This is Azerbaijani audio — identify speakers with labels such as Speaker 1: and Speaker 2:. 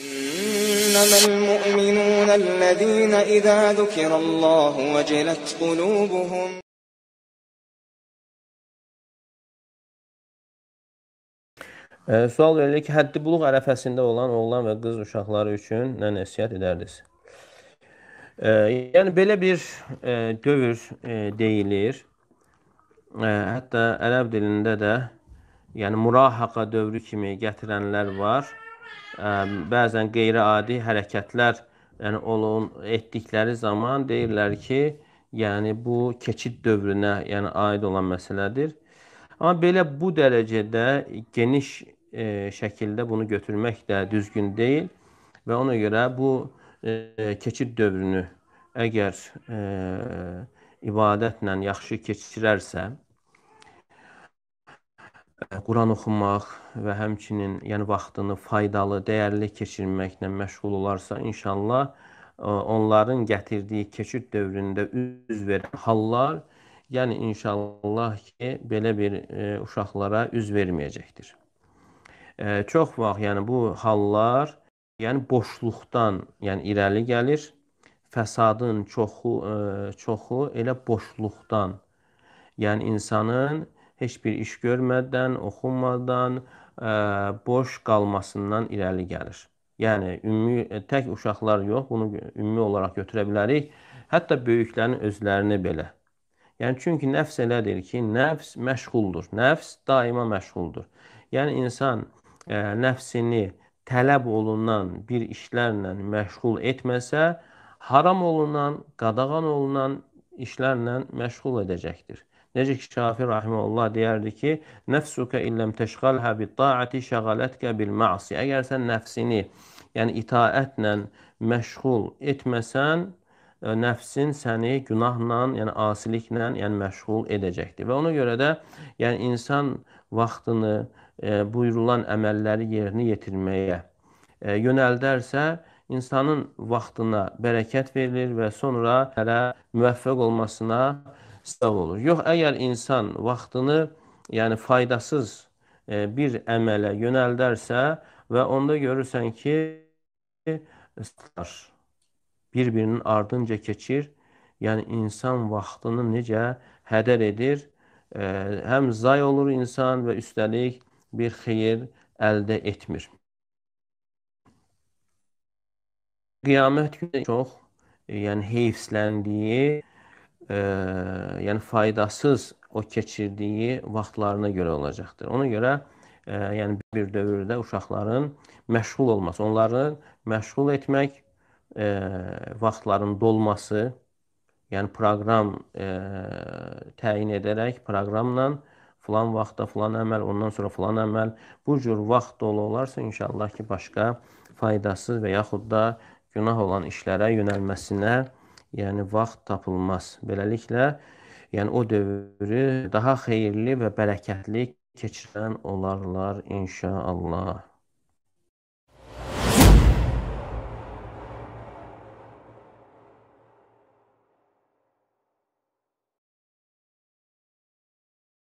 Speaker 1: إنما المؤمنون الذين إذا ذكر الله وجلت قلوبهم Sual verilir ki, həddi buluq ərəfəsində olan oğlan və qız uşaqları üçün nə nəsiyyət edərdiniz? E, yəni, belə bir e, dövr e, deyilir. E, hətta ərəb dilində də yəni, murahəqa dövrü kimi gətirənlər var bəzən qeyri-adi hərəkətlər yəni olun etdikləri zaman deyirlər ki, yəni bu keçid dövrünə yəni aid olan məsələdir. Amma belə bu dərəcədə geniş e, şəkildə bunu götürmək də düzgün deyil və ona görə bu e, keçid dövrünü əgər e, ibadətlə yaxşı keçirərsə, Quran oxumaq və həmçinin yəni vaxtını faydalı, dəyərli keçirməklə məşğul olarsa, inşallah onların gətirdiyi keçid dövründə üz verən hallar, yəni inşallah ki, belə bir e, uşaqlara üz verməyəcəkdir. E, çox vaxt yəni bu hallar yəni boşluqdan, yəni irəli gəlir. Fəsadın çoxu e, çoxu elə boşluqdan, yəni insanın e, heç bir iş görmədən, oxunmadan, e, boş qalmasından irəli gəlir. Yəni ümumi e, tək uşaqlar yox, bunu ümumi olaraq götürə bilərik. Hətta böyüklərin özlərini belə. Yəni çünki nəfs elədir ki, nəfs məşğuldur. Nəfs daima məşğuldur. Yəni insan e, nəfsini tələb olunan bir işlərlə məşğul etməsə, haram olunan, qadağan olunan işlərlə məşğul edəcəkdir. Necə ki Şafi rahimehullah deyərdi ki, nəfsuka illəm təşğalha bi taati şəğalatka bil ma'si. Əgər sən nəfsini, yəni itaətlə məşğul etməsən, e, nəfsin səni günahla, yəni asiliklə, yəni məşğul edəcəkdir. Və ona görə də yəni insan vaxtını e, buyurulan əməlləri yerinə yetirməyə e, yönəldərsə, insanın vaxtına bərəkət verilir və sonra hələ müvəffəq olmasına sağ olur. Yox, əgər insan vaxtını, yəni faydasız e, bir əmələ yönəldərsə və onda görürsən ki, bir-birinin ardınca keçir. Yəni insan vaxtını necə hədər edir? E, həm zay olur insan və üstəlik bir xeyir əldə etmir. Qiyamət günü çox, e, yəni heyfsləndiyi e, yəni faydasız o keçirdiyi vaxtlarına görə olacaqdır. Ona görə e, yəni bir dövrdə uşaqların məşğul olması, onları məşğul etmək, e, vaxtların dolması, yəni proqram e, təyin edərək proqramla filan vaxtda filan əməl, ondan sonra filan əməl bu cür vaxt dolu olarsa inşallah ki başqa faydasız və yaxud da günah olan işlərə yönəlməsinə yəni vaxt tapılmaz. Beləliklə, yəni o dövrü daha xeyirli və bərəkətli keçirən olarlar inşallah.